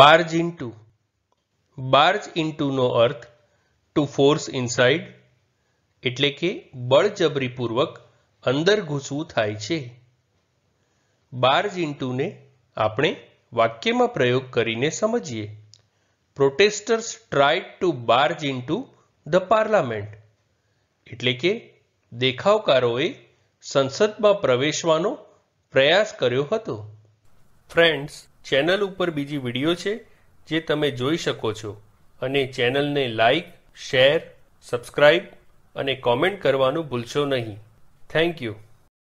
barge into barge into અર્થ to force inside એટલે કે બળજબરીપૂર્વક અંદર ઘૂસવું થાય છે barge ઇન્ટુને આપણે વાક્યમાં પ્રયોગ કરીને સમજીએ protesters tried to barge into the parliament એટલે કે દેખાવકારોએ સંસદમાં પ્રવેશવાનો પ્રયાસ કર્યો હતો ફ્રેન્ડ્સ ચેનલ ઉપર બીજી વિડીયો છે જે તમે જોઈ શકો છો અને ચેનલને લાઇક શેર સબસ્ક્રાઇબ અને કોમેન્ટ કરવાનું ભૂલશો નહીં થેન્ક યુ